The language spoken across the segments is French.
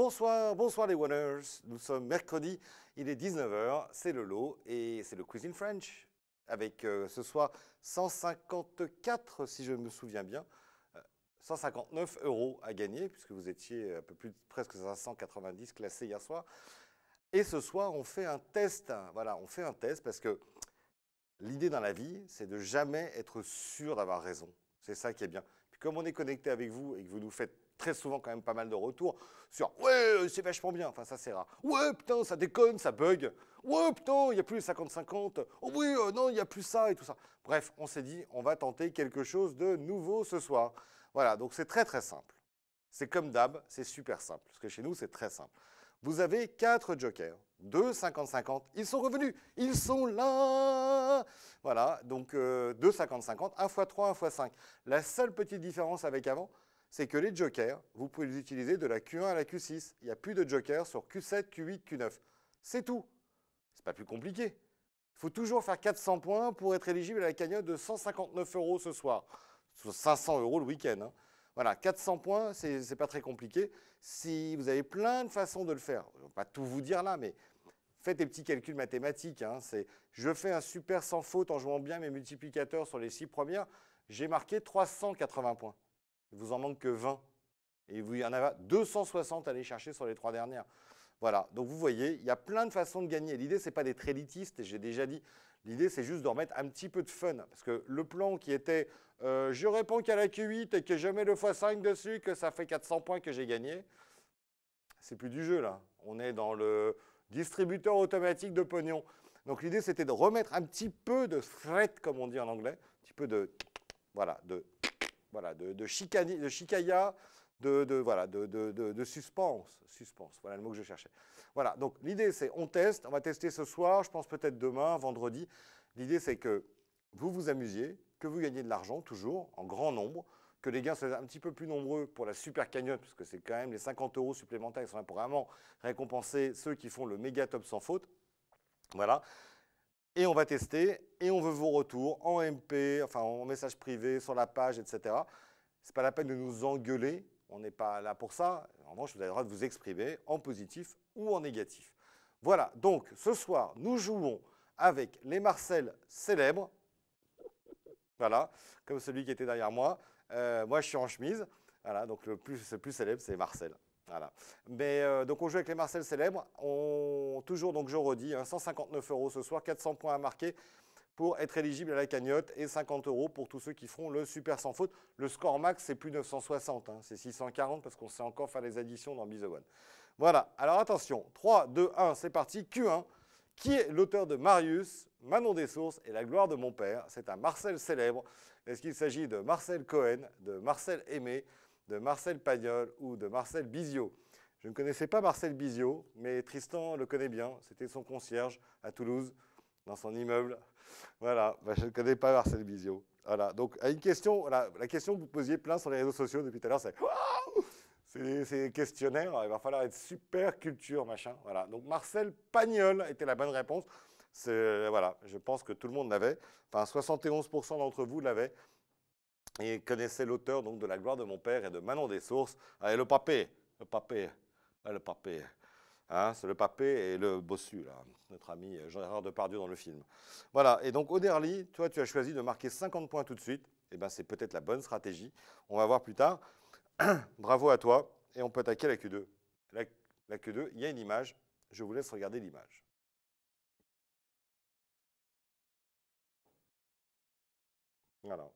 Bonsoir, bonsoir les Winners. Nous sommes mercredi, il est 19h, c'est le lot et c'est le Cuisine French. Avec euh, ce soir 154, si je me souviens bien, 159 euh, euros à gagner, puisque vous étiez un peu plus, presque 590 classés hier soir. Et ce soir, on fait un test. Voilà, on fait un test parce que l'idée dans la vie, c'est de jamais être sûr d'avoir raison. C'est ça qui est bien. Puis comme on est connecté avec vous et que vous nous faites très souvent quand même pas mal de retours sur ouais euh, c'est vachement bien, enfin ça c'est rare. Ouais putain ça déconne, ça bug. Ouais putain il y a plus les 50-50. Oh, oui euh, non il y a plus ça et tout ça. Bref, on s'est dit on va tenter quelque chose de nouveau ce soir. Voilà donc c'est très très simple. C'est comme d'hab, c'est super simple parce que chez nous c'est très simple. Vous avez quatre jokers, deux 50-50. Ils sont revenus, ils sont là. Voilà donc 2 euh, deux 50-50, 1 x 3, 1 x 5. La seule petite différence avec avant c'est que les jokers, vous pouvez les utiliser de la Q1 à la Q6. Il n'y a plus de jokers sur Q7, Q8, Q9. C'est tout. C'est pas plus compliqué. Il faut toujours faire 400 points pour être éligible à la cagnotte de 159 euros ce soir. 500 euros le week-end. Hein. Voilà, 400 points, c'est pas très compliqué. Si vous avez plein de façons de le faire, je ne vais pas tout vous dire là, mais faites des petits calculs mathématiques. Hein. C'est je fais un super sans faute en jouant bien mes multiplicateurs sur les six premières, j'ai marqué 380 points. Il vous en manque que 20. Et il y en a 260 à aller chercher sur les trois dernières. Voilà, donc vous voyez, il y a plein de façons de gagner. L'idée, ce n'est pas d'être élitiste, j'ai déjà dit. L'idée, c'est juste de remettre un petit peu de fun. Parce que le plan qui était euh, je réponds qu'à la Q8 et que je mets le x5 dessus, que ça fait 400 points que j'ai gagné, c'est plus du jeu là. On est dans le distributeur automatique de pognon. Donc l'idée, c'était de remettre un petit peu de fret, comme on dit en anglais, un petit peu de. Voilà, de voilà, de, de, de chicaya, de, voilà, de, suspense. Suspense, voilà le mot que je cherchais. Voilà, donc l'idée c'est on teste, on va tester ce soir, je pense peut-être demain, vendredi. L'idée c'est que vous vous amusiez, que vous gagnez de l'argent toujours, en grand nombre, que les gains soient un petit peu plus nombreux pour la super cagnotte, puisque c'est quand même les 50 euros supplémentaires qui sont là pour vraiment récompenser ceux qui font le méga top sans faute. Voilà et on va tester et on veut vos retours en MP, enfin en message privé, sur la page, etc. C'est pas la peine de nous engueuler, on n'est pas là pour ça. En revanche, vous avez le droit de vous exprimer en positif ou en négatif. Voilà, donc ce soir, nous jouons avec les Marcel célèbres, voilà, comme celui qui était derrière moi. Euh, moi, je suis en chemise, voilà, donc le plus, le plus célèbre, c'est Marcel. Voilà. Mais euh, donc on joue avec les Marcel célèbres. On, toujours, donc je redis, 159 hein, euros ce soir, 400 points à marquer pour être éligible à la cagnotte et 50 euros pour tous ceux qui feront le super sans faute. Le score max, c'est plus 960, hein. c'est 640 parce qu'on sait encore faire les additions dans Bisogone. Voilà, alors attention, 3, 2, 1, c'est parti, Q1. Qui est l'auteur de Marius, Manon des Sources et la gloire de mon père C'est un Marcel célèbre. Est-ce qu'il s'agit de Marcel Cohen, de Marcel Aimé de Marcel Pagnol ou de Marcel Bizio. Je ne connaissais pas Marcel Bizio, mais Tristan le connaît bien. C'était son concierge à Toulouse, dans son immeuble. Voilà, bah, je ne connais pas Marcel Bizio. Voilà, donc à une question, la question que vous posiez plein sur les réseaux sociaux depuis tout à l'heure, c'est c'est des questionnaires, il va falloir être super culture, machin. Voilà. Donc Marcel Pagnol était la bonne réponse. Voilà, je pense que tout le monde l'avait. Enfin, 71% d'entre vous l'avaient il connaissait l'auteur donc de La gloire de mon père et de Manon des sources. Ah, et le papé, le papé, ah, le papé. Hein, c'est le papé et le bossu, là, notre ami jean Gérard Depardieu dans le film. Voilà, et donc Oderly, toi, tu as choisi de marquer 50 points tout de suite. Eh bien, c'est peut-être la bonne stratégie. On va voir plus tard. Bravo à toi. Et on peut attaquer la Q2. La, la Q2, il y a une image. Je vous laisse regarder l'image. Voilà.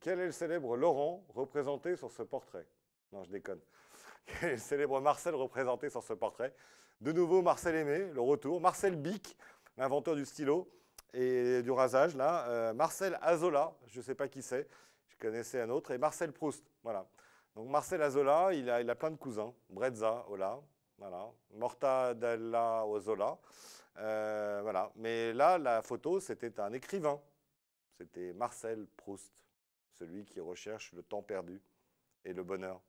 Quel est le célèbre Laurent représenté sur ce portrait Non, je déconne. Quel est le célèbre Marcel représenté sur ce portrait De nouveau, Marcel Aimé, le retour. Marcel Bic, l'inventeur du stylo et du rasage, là. Euh, Marcel Azola, je ne sais pas qui c'est, je connaissais un autre. Et Marcel Proust, voilà. Donc Marcel Azola, il a, il a plein de cousins. Brezza, Ola, voilà. Morta Ozola. Euh, voilà. Mais là, la photo, c'était un écrivain. C'était Marcel Proust celui qui recherche le temps perdu et le bonheur.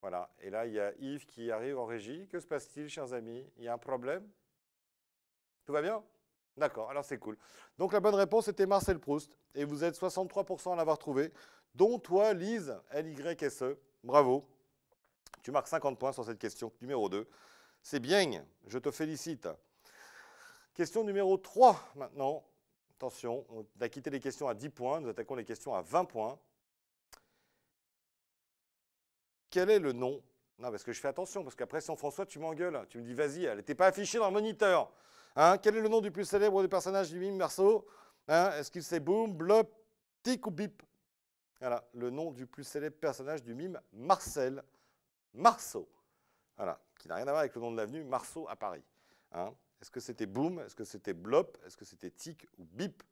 Voilà. Et là, il y a Yves qui arrive en régie. Que se passe-t-il, chers amis Il y a un problème Tout va bien D'accord, alors c'est cool. Donc la bonne réponse était Marcel Proust. Et vous êtes 63% à l'avoir trouvé, dont toi, Lise, L-Y-S-E. Bravo. Tu marques 50 points sur cette question numéro 2. C'est bien, je te félicite. Question numéro 3 maintenant. Attention, on a quitté les questions à 10 points, nous attaquons les questions à 20 points. Quel est le nom Non, parce que je fais attention, parce qu'après, sans François, tu m'engueules. Tu me dis, vas-y, elle n'était pas affichée dans le moniteur. Hein, quel est le nom du plus célèbre des personnages du mime Marceau hein, Est-ce qu'il sait Boom, Blop, Tic ou Bip Voilà, le nom du plus célèbre personnage du mime Marcel Marceau. Voilà, qui n'a rien à voir avec le nom de l'avenue Marceau à Paris. Hein est-ce que c'était Boom Est-ce que c'était Blop Est-ce que c'était Tic ou Bip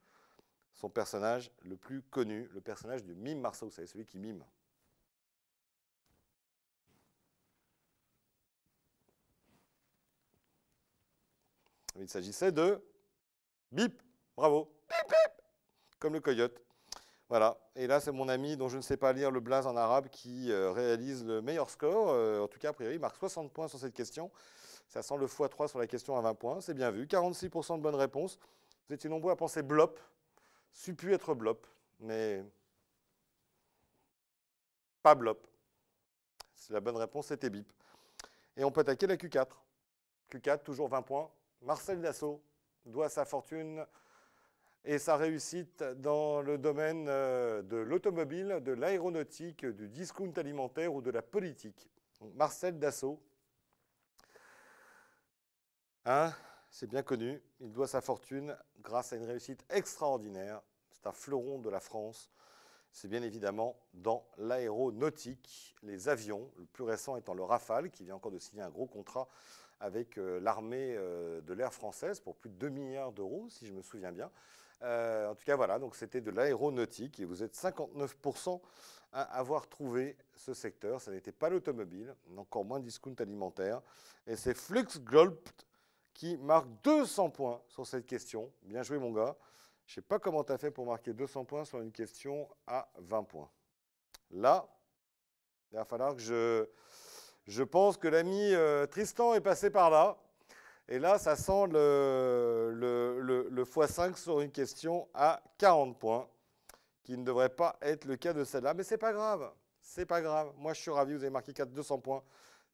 Son personnage le plus connu, le personnage du mime Marceau, vous savez, celui qui mime. Il s'agissait de Bip. Bravo. Bip, bip. Comme le coyote. Voilà. Et là, c'est mon ami dont je ne sais pas lire le blaze en arabe qui euh, réalise le meilleur score. Euh, en tout cas, a priori, il marque 60 points sur cette question. Ça sent le x3 sur la question à 20 points, c'est bien vu. 46% de bonnes réponses. Vous étiez nombreux à penser blop. suppu être blop, mais pas blop. La bonne réponse était bip. Et on peut attaquer la Q4. Q4, toujours 20 points. Marcel Dassault doit sa fortune et sa réussite dans le domaine euh, de l'automobile, de l'aéronautique, du discount alimentaire ou de la politique. Marcel Dassault, ah, c'est bien connu, il doit sa fortune grâce à une réussite extraordinaire. C'est un fleuron de la France. C'est bien évidemment dans l'aéronautique, les avions, le plus récent étant le Rafale, qui vient encore de signer un gros contrat avec euh, l'armée euh, de l'air française pour plus de 2 milliards d'euros, si je me souviens bien. Euh, en tout cas, voilà, donc c'était de l'aéronautique et vous êtes 59% à avoir trouvé ce secteur. Ça n'était pas l'automobile, encore moins discount alimentaire. Et c'est Flux qui marque 200 points sur cette question. Bien joué, mon gars. Je ne sais pas comment tu as fait pour marquer 200 points sur une question à 20 points. Là, il va falloir que je... pense que l'ami euh, Tristan est passé par là. Et là, ça sent le, x5 sur une question à 40 points, qui ne devrait pas être le cas de celle-là. Mais c'est pas grave. C'est pas grave. Moi, je suis ravi. Vous avez marqué 4 200 points.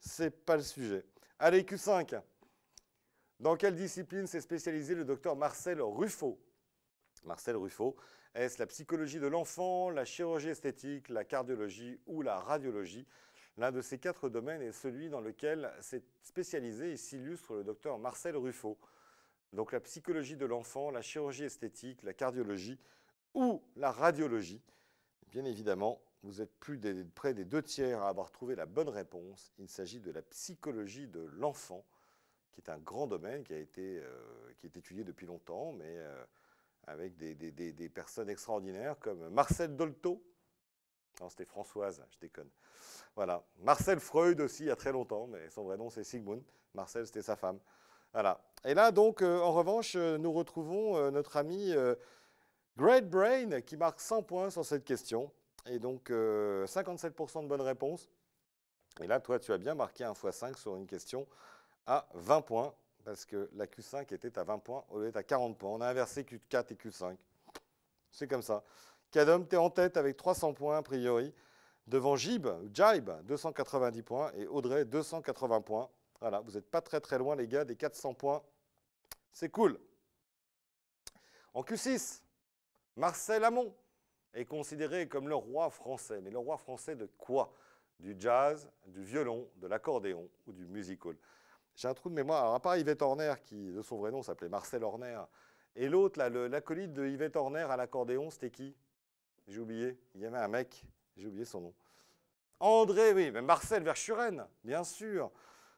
C'est pas le sujet. Allez, Q5. Dans quelle discipline s'est spécialisé le docteur Marcel Ruffaut Marcel Ruffaut, est-ce la psychologie de l'enfant, la chirurgie esthétique, la cardiologie ou la radiologie L'un de ces quatre domaines est celui dans lequel s'est spécialisé et s'illustre le docteur Marcel Ruffaut. Donc la psychologie de l'enfant, la chirurgie esthétique, la cardiologie ou la radiologie. Bien évidemment, vous êtes plus près des deux tiers à avoir trouvé la bonne réponse. Il s'agit de la psychologie de l'enfant. C'est un grand domaine qui, a été, euh, qui est étudié depuis longtemps, mais euh, avec des, des, personnes extraordinaires comme Marcel Dolto. Non, c'était Françoise, je déconne. Voilà. Marcel Freud aussi, il y a très longtemps, mais son vrai nom c'est Sigmund. Marcel, c'était sa femme. Voilà. Et là, donc, euh, en revanche, nous retrouvons notre ami Great Brain qui marque 100 points sur cette question. Et donc, 57% de bonnes réponses. Et là, toi, tu as bien marqué 1 x 5 sur une question à 20 points, parce que la Q5 était à 20 points au lieu d'être à 40 points. On a inversé Q4 et Q5. C'est comme ça. Cadom, tu es en tête avec 300 points a priori, devant Jib, Jibe, 290 points, et Audrey, 280 points. Voilà, vous n'êtes pas très très loin les gars des 400 points. C'est cool. En Q6, Marcel Hamon est considéré comme le roi français. Mais le roi français de quoi Du jazz, du violon, de l'accordéon ou du musical j'ai un trou de mémoire. à part Yvette Horner, qui, de son vrai nom, s'appelait Marcel Horner, et l'autre, l'acolyte de Yvette Horner à l'accordéon, c'était qui J'ai oublié. Il y avait un mec, j'ai oublié son nom. André, oui, mais Marcel Verschuren, bien sûr.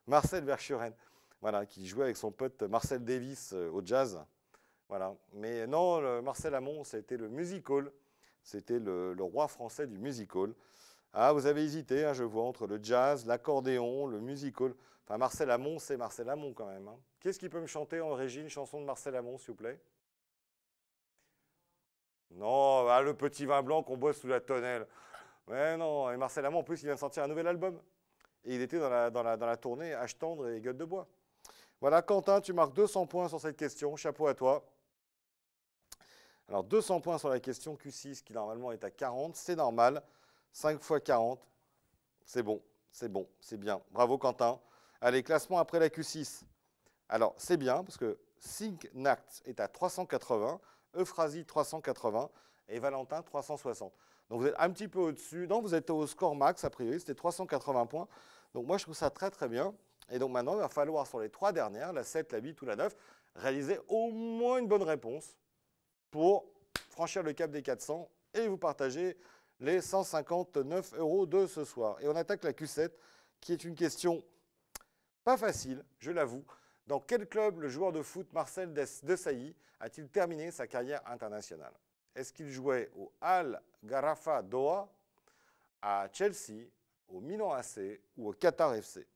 Marcel Verschuren, voilà, qui jouait avec son pote Marcel Davis euh, au jazz. Voilà. Mais non, Marcel Hamon, c'était le musical. C'était le, roi français du musical. Ah, vous avez hésité, hein, je vois, entre le jazz, l'accordéon, le musical. Marcel Amont, c'est Marcel Amon quand même. Hein. Qu'est-ce qu'il peut me chanter en régie une chanson de Marcel Amon s'il vous plaît Non, ah, le petit vin blanc qu'on boit sous la tonnelle. Mais non, et Marcel Amont, en plus, il vient de sortir un nouvel album. Et il était dans la, dans la, dans la tournée H tendre et Gueule de bois. Voilà, Quentin, tu marques 200 points sur cette question. Chapeau à toi. Alors, 200 points sur la question Q6, qui normalement est à 40. C'est normal. 5 fois 40, c'est bon, c'est bon, c'est bien. Bravo, Quentin. Allez, classement après la Q6. Alors, c'est bien, parce que SyncNact est à 380, Euphrasie 380 et Valentin 360. Donc vous êtes un petit peu au-dessus. Non, vous êtes au score max, a priori, c'était 380 points. Donc moi, je trouve ça très très bien. Et donc maintenant, il va falloir sur les trois dernières, la 7, la 8 ou la 9, réaliser au moins une bonne réponse pour franchir le cap des 400 et vous partager les 159 euros de ce soir. Et on attaque la Q7, qui est une question pas facile, je l'avoue. Dans quel club le joueur de foot Marcel Desailly a-t-il terminé sa carrière internationale Est-ce qu'il jouait au Al Garafa Doha, à Chelsea, au Milan AC ou au Qatar FC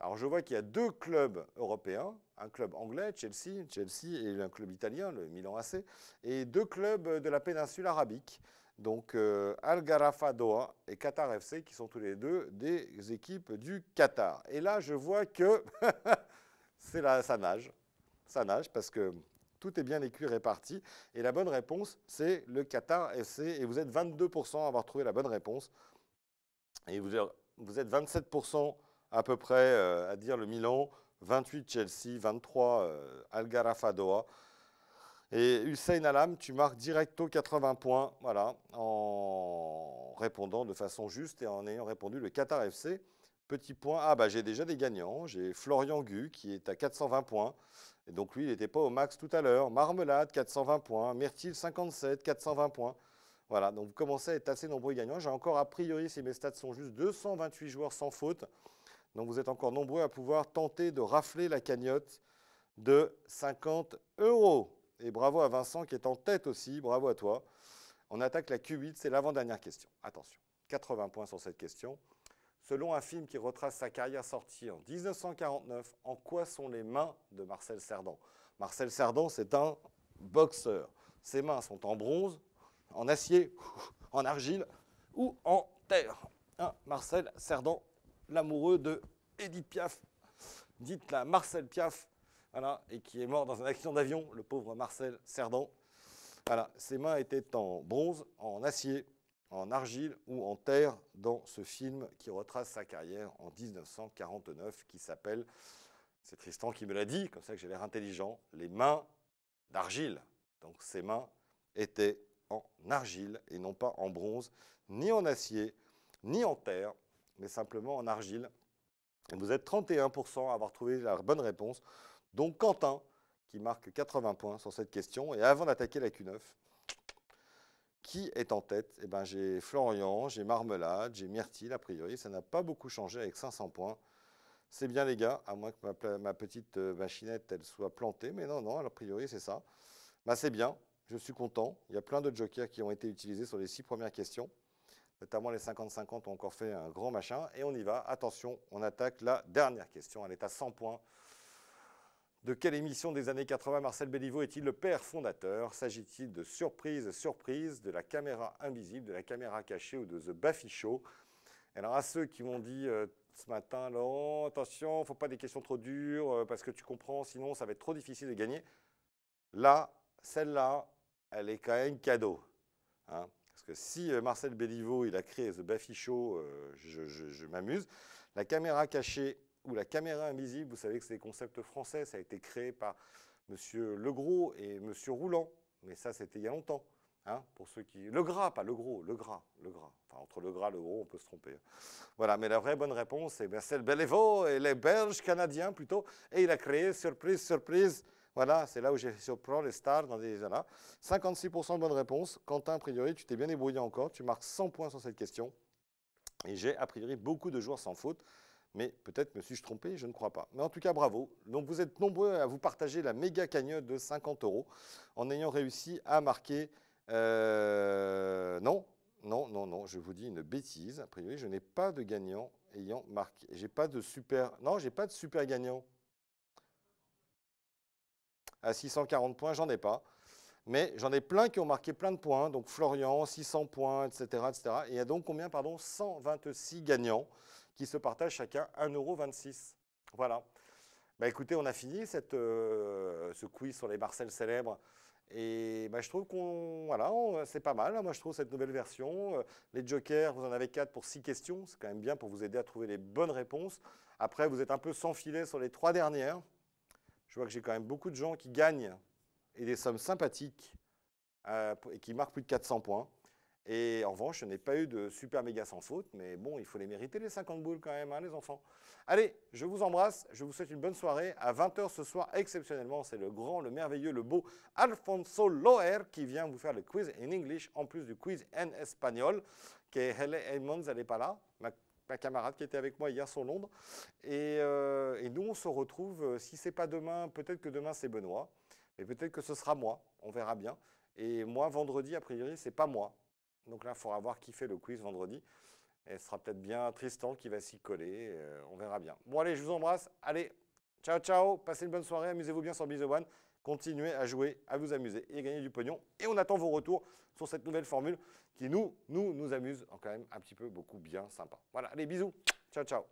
Alors je vois qu'il y a deux clubs européens, un club anglais, Chelsea, Chelsea et un club italien, le Milan AC, et deux clubs de la péninsule arabique. Donc euh, al et Qatar FC qui sont tous les deux des équipes du Qatar. Et là, je vois que c'est ça nage. Ça nage parce que tout est bien écrit réparti. Et la bonne réponse, c'est le Qatar FC. Et vous êtes 22% à avoir trouvé la bonne réponse. Et vous, êtes 27% à peu près euh, à dire le Milan, 28 Chelsea, 23 euh, al et Hussein Alam, tu marques directo 80 points, voilà, en répondant de façon juste et en ayant répondu le Qatar FC. Petit point, ah bah j'ai déjà des gagnants, j'ai Florian Gu qui est à 420 points, et donc lui il n'était pas au max tout à l'heure, Marmelade 420 points, Myrtille 57, 420 points. Voilà, donc vous commencez à être assez nombreux gagnants. J'ai encore, a priori, si mes stats sont juste 228 joueurs sans faute. Donc vous êtes encore nombreux à pouvoir tenter de rafler la cagnotte de 50 euros. Et bravo à Vincent qui est en tête aussi. Bravo à toi. On attaque la Q8, c'est l'avant-dernière question. Attention, 80 points sur cette question. Selon un film qui retrace sa carrière sortie en 1949, en quoi sont les mains de Marcel Cerdan Marcel Cerdan, c'est un boxeur. Ses mains sont en bronze, en acier, en argile ou en terre. Marcel Cerdan, l'amoureux de Edith Piaf, Dites la Marcel Piaf et qui est mort dans un accident d'avion, le pauvre Marcel Cerdan. ses mains étaient en bronze, en acier, en argile ou en terre dans ce film qui retrace sa carrière en 1949 qui s'appelle, c'est Tristan qui me l'a dit, comme ça que j'ai l'air intelligent, Les mains d'argile. Donc ses mains étaient en argile et non pas en bronze, ni en acier, ni en terre, mais simplement en argile. Et vous êtes 31% à avoir trouvé la bonne réponse. Donc Quentin, qui marque 80 points sur cette question. Et avant d'attaquer la Q9, qui est en tête eh ben, J'ai Florian, j'ai Marmelade, j'ai Myrtille, a priori. Ça n'a pas beaucoup changé avec 500 points. C'est bien les gars, à moins que ma, petite euh, machinette elle soit plantée. Mais non, non, a priori c'est ça. Bah, c'est bien, je suis content. Il y a plein de jokers qui ont été utilisés sur les six premières questions. Notamment les 50-50 ont encore fait un grand machin. Et on y va. Attention, on attaque la dernière question. Elle est à 100 points. De quelle émission des années 80 Marcel Béliveau est-il le père fondateur S'agit-il de Surprise, Surprise, de la caméra invisible, de la caméra cachée ou de The Baffy Show Alors à ceux qui m'ont dit euh, ce matin, là attention, faut pas des questions trop dures euh, parce que tu comprends, sinon ça va être trop difficile de gagner. Là, celle-là, elle est quand même cadeau. Hein. parce que si euh, Marcel Béliveau, il a créé The Baffy Show, je m'amuse. La caméra cachée, ou la caméra invisible. Vous savez que c'est des concepts français. Ça a été créé par M. Legros et M. Roulant. Mais ça, c'était il y a longtemps. Hein, pour ceux qui... Le gras, pas le gros, le gras, le gras. Enfin, entre le gras et le gros, on peut se tromper. Hein. Voilà, mais la vraie bonne réponse, eh c'est le Bellevo et les Belges canadiens plutôt. Et il a créé, surprise, surprise, voilà, c'est là où j'ai surpris les stars dans des... années. 56% de bonnes réponses. Quentin, a priori, tu t'es bien ébrouillé encore. Tu marques 100 points sur cette question. Et j'ai, a priori, beaucoup de joueurs sans faute. Mais peut-être me suis-je trompé, je ne crois pas. Mais en tout cas, bravo. Donc vous êtes nombreux à vous partager la méga cagnotte de 50 euros en ayant réussi à marquer... Euh, non, non, non, non, je vous dis une bêtise. A priori, je n'ai pas de gagnant ayant marqué. J'ai pas de super... Non, j'ai pas de super gagnant. À 640 points, j'en ai pas. Mais j'en ai plein qui ont marqué plein de points. Donc Florian, 600 points, etc. etc. Et il y a donc combien, pardon 126 gagnants qui se partagent chacun 1,26€. Voilà. Bah écoutez, on a fini cette, euh, ce quiz sur les Marcel célèbres. Et bah, je trouve qu'on voilà, c'est pas mal. Hein. Moi, je trouve cette nouvelle version. Euh, les jokers, vous en avez 4 pour 6 questions. C'est quand même bien pour vous aider à trouver les bonnes réponses. Après, vous êtes un peu sans filet sur les trois dernières. Je vois que j'ai quand même beaucoup de gens qui gagnent et des sommes sympathiques euh, et qui marquent plus de 400 points. Et en revanche, je n'ai pas eu de super méga sans faute, mais bon, il faut les mériter les 50 boules quand même, hein, les enfants. Allez, je vous embrasse, je vous souhaite une bonne soirée. À 20h ce soir, exceptionnellement, c'est le grand, le merveilleux, le beau Alfonso Loer qui vient vous faire le quiz en English, en plus du quiz en espagnol, qui est Hele Edmonds, elle n'est pas là, ma, camarade qui était avec moi hier sur Londres. Et, euh, nous, on se retrouve, euh, si c'est pas demain, peut-être que demain c'est Benoît, et peut-être que ce sera moi, on verra bien. Et moi, vendredi, a priori, c'est pas moi, donc là, il faudra voir qui fait le quiz vendredi. Et ce sera peut-être bien Tristan qui va s'y coller. Euh, on verra bien. Bon, allez, je vous embrasse. Allez, ciao, ciao. Passez une bonne soirée. Amusez-vous bien sur bisou One. Continuez à jouer, à vous amuser et à gagner du pognon. Et on attend vos retours sur cette nouvelle formule qui, nous, nous, nous amuse hein, quand même un petit peu beaucoup bien sympa. Voilà, allez, bisous. Ciao, ciao.